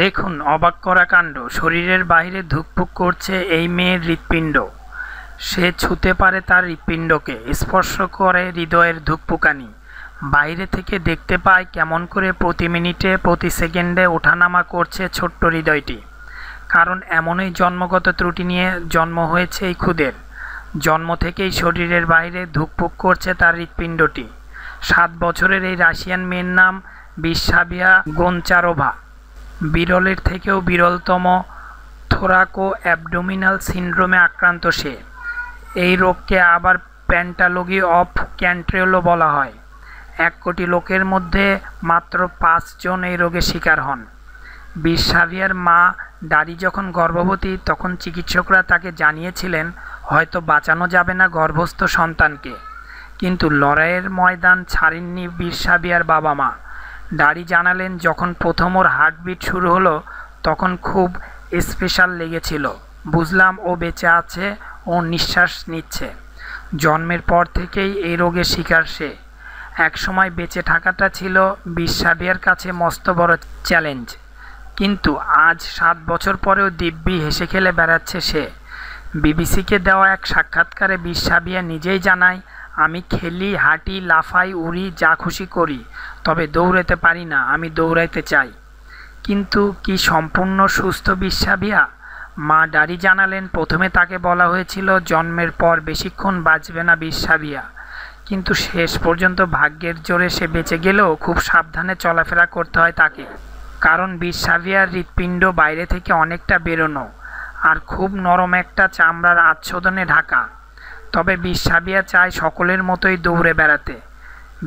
দেখুন অবাক করা কাণ্ড শরীরের বাইরে ধুকপুক করছে এই মেয়ের হৃৎপিণ্ড সে ছুতে পারে তার হৃৎপিণ্ডকে স্পর্শ করে হৃদয়ের ধুকপুকানি বাইরে থেকে দেখতে পায় কেমন করে প্রতি মিনিটে প্রতি সেকেন্ডে ওঠানামা করছে ছোট্ট হৃদয়টি কারণ এমনই জন্মগত ত্রুটি নিয়ে জন্ম হয়েছে এই ক্ষুদের জন্ম থেকেই শরীরের বাইরে ধুকপুক করছে তার হৃৎপিণ্ডটি সাত বছরের এই রাশিয়ান মেয়ের নাম বিশ্বাবিয়া গোনচারোভা বিরলের থেকেও বিরলতম থোরাকো অ্যাবডোমিনাল সিন্ড্রোমে আক্রান্ত সে এই রোগকে আবার প্যান্টালগি অফ ক্যান্ট্রিওলো বলা হয় এক কোটি লোকের মধ্যে মাত্র পাঁচজন এই রোগে শিকার হন বিশাভিয়ার মা দাড়ি যখন গর্ভবতী তখন চিকিৎসকরা তাকে জানিয়েছিলেন হয়তো বাঁচানো যাবে না গর্ভস্থ সন্তানকে কিন্তু লড়াইয়ের ময়দান ছাড়েননি বিরসাবিয়ার বাবা মা ডাড়ি জানালেন যখন প্রথম ওর হার্টবিট শুরু হলো তখন খুব স্পেশাল লেগেছিল বুঝলাম ও বেঁচে আছে ও নিঃশ্বাস নিচ্ছে জন্মের পর থেকেই এই রোগের শিকার সে একসময় বেঁচে থাকাটা ছিল বিশ্বাবিয়ার কাছে মস্ত বড় চ্যালেঞ্জ কিন্তু আজ সাত বছর পরেও দিব্যি হেসে খেলে বেড়াচ্ছে সে বিবিসিকে দেওয়া এক সাক্ষাৎকারে বিশ্বাবিয়া নিজেই জানায় আমি খেলি হাঁটি লাফাই উড়ি যা খুশি করি তবে দৌড়াতে পারি না আমি দৌড়াইতে চাই কিন্তু কি সম্পূর্ণ সুস্থ বিশ্বাবিয়া মা ডারি জানালেন প্রথমে তাকে বলা হয়েছিল জন্মের পর বেশিক্ষণ বাঁচবে না বিশ্বাবিয়া কিন্তু শেষ পর্যন্ত ভাগ্যের জোরে সে বেঁচে গেলেও খুব সাবধানে চলাফেরা করতে হয় তাকে কারণ বিশ্বাবিয়ার হৃৎপিণ্ড বাইরে থেকে অনেকটা বেরোনো আর খুব নরম একটা চামড়ার আচ্ছদনে ঢাকা তবে বিশ্বাবিয়া চায় সকলের মতোই দৌড়ে বেড়াতে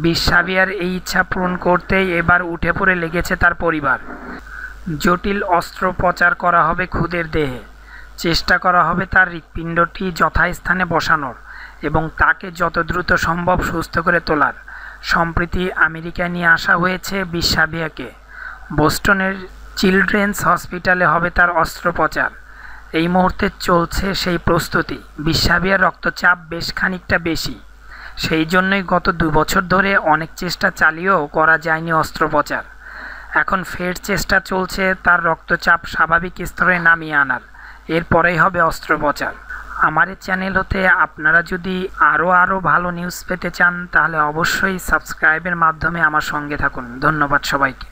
বিশ্বাবিয়ার এই ইচ্ছা পূরণ করতেই এবার উঠে পড়ে লেগেছে তার পরিবার জটিল অস্ত্রোপচার করা হবে খুদের দেহে চেষ্টা করা হবে তার হৃৎপিণ্ডটি যথাস্থানে বসানোর এবং তাকে যত দ্রুত সম্ভব সুস্থ করে তোলার সম্প্রতি আমেরিকায় নিয়ে আসা হয়েছে বিশাবিয়াকে বোস্টনের চিলড্রেন্স হসপিটালে হবে তার অস্ত্রোপচার এই মুহূর্তে চলছে সেই প্রস্তুতি বিশ্বাবিয়ার রক্তচাপ বেশ খানিকটা বেশি সেই জন্যই গত দু বছর ধরে অনেক চেষ্টা চালিয়েও করা যায়নি অস্ত্রোপচার এখন ফের চেষ্টা চলছে তার রক্তচাপ স্বাভাবিক স্তরে নামিয়ে আনার এরপরেই হবে অস্ত্রোপচার আমার চ্যানেল হতে আপনারা যদি আরও আরও ভালো নিউজ পেতে চান তাহলে অবশ্যই সাবস্ক্রাইবের মাধ্যমে আমার সঙ্গে থাকুন ধন্যবাদ সবাইকে